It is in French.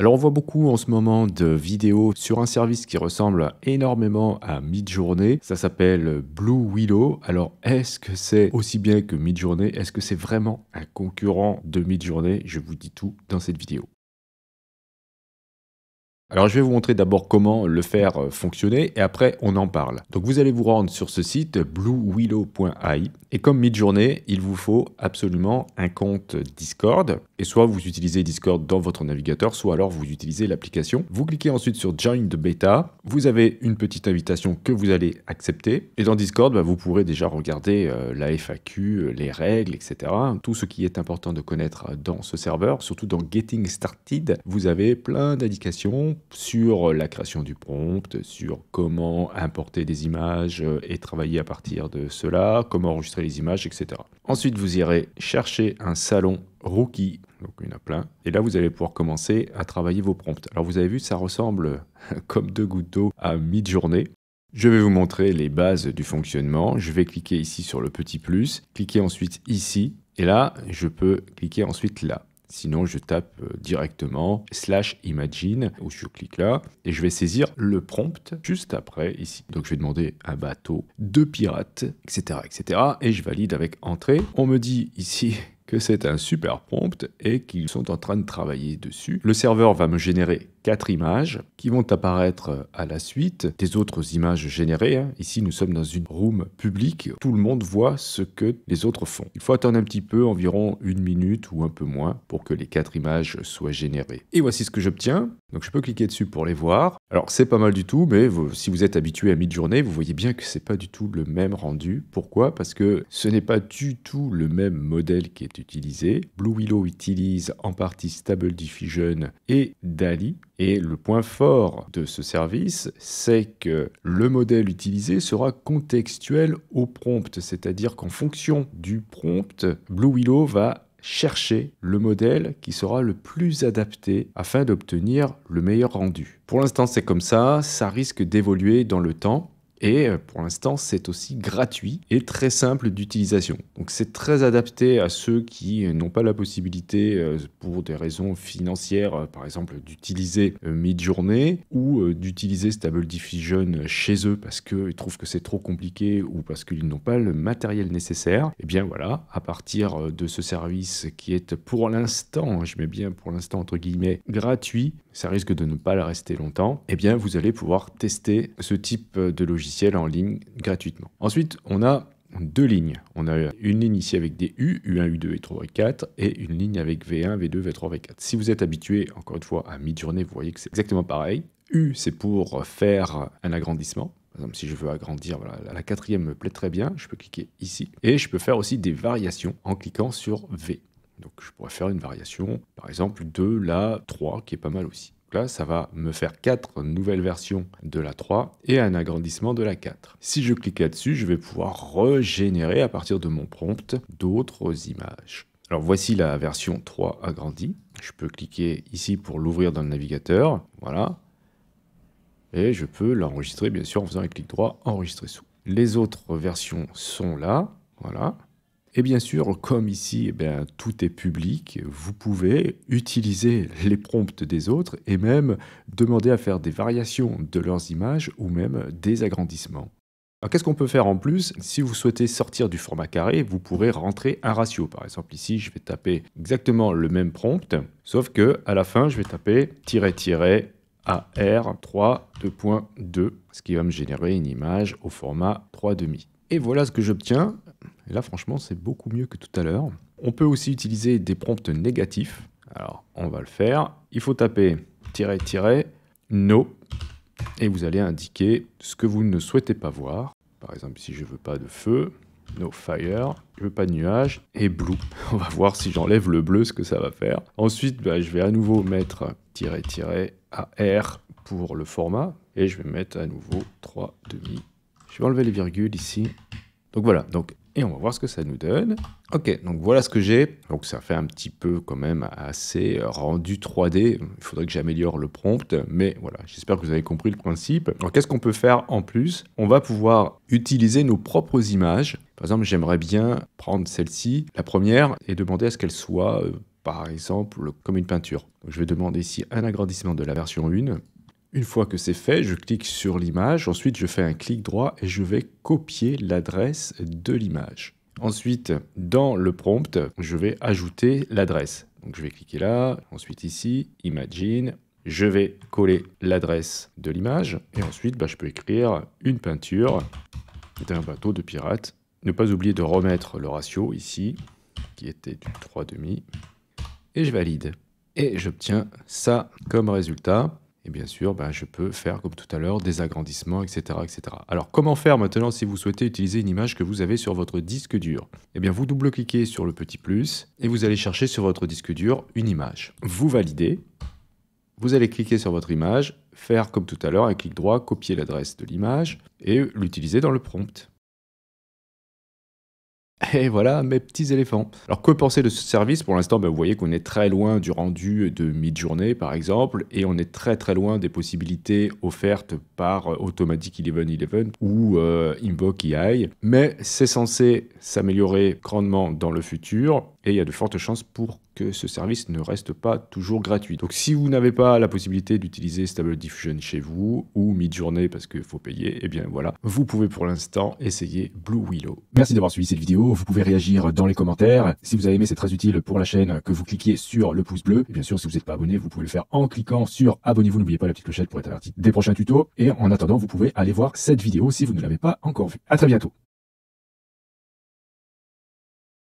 Alors on voit beaucoup en ce moment de vidéos sur un service qui ressemble énormément à Midjourney. Ça s'appelle Blue Willow. Alors est-ce que c'est aussi bien que Midjourney Est-ce que c'est vraiment un concurrent de Midjourney Je vous dis tout dans cette vidéo. Alors je vais vous montrer d'abord comment le faire euh, fonctionner et après on en parle. Donc vous allez vous rendre sur ce site bluewillow.ai et comme mid-journée, il vous faut absolument un compte Discord et soit vous utilisez Discord dans votre navigateur, soit alors vous utilisez l'application. Vous cliquez ensuite sur Join the Beta, vous avez une petite invitation que vous allez accepter et dans Discord, bah, vous pourrez déjà regarder euh, la FAQ, les règles, etc. Tout ce qui est important de connaître euh, dans ce serveur, surtout dans Getting Started, vous avez plein d'indications sur la création du prompt, sur comment importer des images euh, et travailler à partir de cela, comment enregistrer les images, etc. Ensuite, vous irez chercher un salon rookie, donc il y en a plein, et là vous allez pouvoir commencer à travailler vos prompts. Alors vous avez vu, ça ressemble comme deux gouttes d'eau à midi journée Je vais vous montrer les bases du fonctionnement. Je vais cliquer ici sur le petit plus, cliquer ensuite ici, et là je peux cliquer ensuite là. Sinon, je tape euh, directement slash imagine, ou je clique là, et je vais saisir le prompt juste après ici. Donc, je vais demander un bateau de pirates, etc., etc. Et je valide avec entrée. On me dit ici que c'est un super prompt et qu'ils sont en train de travailler dessus. Le serveur va me générer quatre images qui vont apparaître à la suite des autres images générées. Hein. Ici, nous sommes dans une room publique. Tout le monde voit ce que les autres font. Il faut attendre un petit peu, environ une minute ou un peu moins, pour que les quatre images soient générées. Et voici ce que j'obtiens. Donc je peux cliquer dessus pour les voir. Alors c'est pas mal du tout, mais si vous êtes habitué à mid-journée, vous voyez bien que c'est pas du tout le même rendu. Pourquoi Parce que ce n'est pas du tout le même modèle qui est utilisé. Blue Willow utilise en partie Stable Diffusion et DALI, et le point fort de ce service, c'est que le modèle utilisé sera contextuel au prompt, c'est-à-dire qu'en fonction du prompt, Blue Willow va chercher le modèle qui sera le plus adapté afin d'obtenir le meilleur rendu. Pour l'instant, c'est comme ça, ça risque d'évoluer dans le temps. Et euh, pour l'instant, c'est aussi gratuit et très simple d'utilisation. Donc c'est très adapté à ceux qui euh, n'ont pas la possibilité, euh, pour des raisons financières, par exemple, d'utiliser Midjourney ou d'utiliser Stable Diffusion chez eux parce qu'ils trouvent que c'est trop compliqué ou parce qu'ils n'ont pas le matériel nécessaire. Et eh bien voilà, à partir de ce service qui est pour l'instant, je mets bien pour l'instant entre guillemets, gratuit, ça risque de ne pas la rester longtemps, et eh bien vous allez pouvoir tester ce type de logiciel en ligne gratuitement. Ensuite, on a deux lignes. On a une ligne ici avec des U, U1, U2, et 3 U4, et une ligne avec V1, V2, V3, V4. Si vous êtes habitué, encore une fois, à mi-journée, vous voyez que c'est exactement pareil. U, c'est pour faire un agrandissement. Par exemple, si je veux agrandir, la quatrième me plaît très bien, je peux cliquer ici. Et je peux faire aussi des variations en cliquant sur V. Donc je pourrais faire une variation, par exemple, de la 3, qui est pas mal aussi. Donc là, ça va me faire quatre nouvelles versions de la 3 et un agrandissement de la 4. Si je clique là-dessus, je vais pouvoir régénérer à partir de mon prompt d'autres images. Alors voici la version 3 agrandie. Je peux cliquer ici pour l'ouvrir dans le navigateur. Voilà. Et je peux l'enregistrer, bien sûr, en faisant un clic droit, enregistrer sous. Les autres versions sont là. Voilà. Et bien sûr, comme ici, eh tout est public, vous pouvez utiliser les prompts des autres et même demander à faire des variations de leurs images ou même des agrandissements. Alors qu'est-ce qu'on peut faire en plus Si vous souhaitez sortir du format carré, vous pourrez rentrer un ratio. Par exemple, ici, je vais taper exactement le même prompt, sauf que à la fin, je vais taper AR 3 2.2, ce qui va me générer une image au format 3,5. Et voilà ce que j'obtiens. Et là, franchement, c'est beaucoup mieux que tout à l'heure. On peut aussi utiliser des prompts négatifs. Alors, on va le faire. Il faut taper no et vous allez indiquer ce que vous ne souhaitez pas voir. Par exemple, si je veux pas de feu, no fire, je veux pas de nuages et blue. On va voir si j'enlève le bleu ce que ça va faire. Ensuite, bah, je vais à nouveau mettre AR pour le format et je vais mettre à nouveau 3,5. Je vais enlever les virgules ici. Donc voilà, donc on va voir ce que ça nous donne. Ok, donc voilà ce que j'ai. Donc ça fait un petit peu quand même assez rendu 3D. Il faudrait que j'améliore le prompt, mais voilà, j'espère que vous avez compris le principe. Alors qu'est-ce qu'on peut faire en plus On va pouvoir utiliser nos propres images. Par exemple, j'aimerais bien prendre celle-ci, la première, et demander à ce qu'elle soit, euh, par exemple, comme une peinture. je vais demander ici un agrandissement de la version 1 une fois que c'est fait, je clique sur l'image, ensuite je fais un clic droit et je vais copier l'adresse de l'image. Ensuite, dans le prompt, je vais ajouter l'adresse. Donc je vais cliquer là, ensuite ici, Imagine, je vais coller l'adresse de l'image et ensuite bah, je peux écrire une peinture d'un bateau de pirate. Ne pas oublier de remettre le ratio ici, qui était du 3,5, et je valide. Et j'obtiens ça comme résultat. Et bien sûr, bah, je peux faire, comme tout à l'heure, des agrandissements, etc., etc. Alors, comment faire maintenant si vous souhaitez utiliser une image que vous avez sur votre disque dur Eh bien, vous double-cliquez sur le petit plus et vous allez chercher sur votre disque dur une image. Vous validez. Vous allez cliquer sur votre image, faire comme tout à l'heure un clic droit, copier l'adresse de l'image et l'utiliser dans le prompt. Et voilà mes petits éléphants. Alors que penser de ce service Pour l'instant, ben, vous voyez qu'on est très loin du rendu de mid-journée par exemple, et on est très très loin des possibilités offertes par euh, Automatic 1111 ou euh, Invoke AI. E Mais c'est censé s'améliorer grandement dans le futur, et il y a de fortes chances pour ce service ne reste pas toujours gratuit. Donc si vous n'avez pas la possibilité d'utiliser Stable Diffusion chez vous ou mid-journée parce qu'il faut payer, et eh bien voilà, vous pouvez pour l'instant essayer Blue Willow. Merci d'avoir suivi cette vidéo, vous pouvez réagir dans les commentaires. Si vous avez aimé, c'est très utile pour la chaîne que vous cliquiez sur le pouce bleu. Et bien sûr, si vous n'êtes pas abonné, vous pouvez le faire en cliquant sur abonnez-vous, n'oubliez pas la petite clochette pour être averti des prochains tutos. Et en attendant, vous pouvez aller voir cette vidéo si vous ne l'avez pas encore vue. À très bientôt.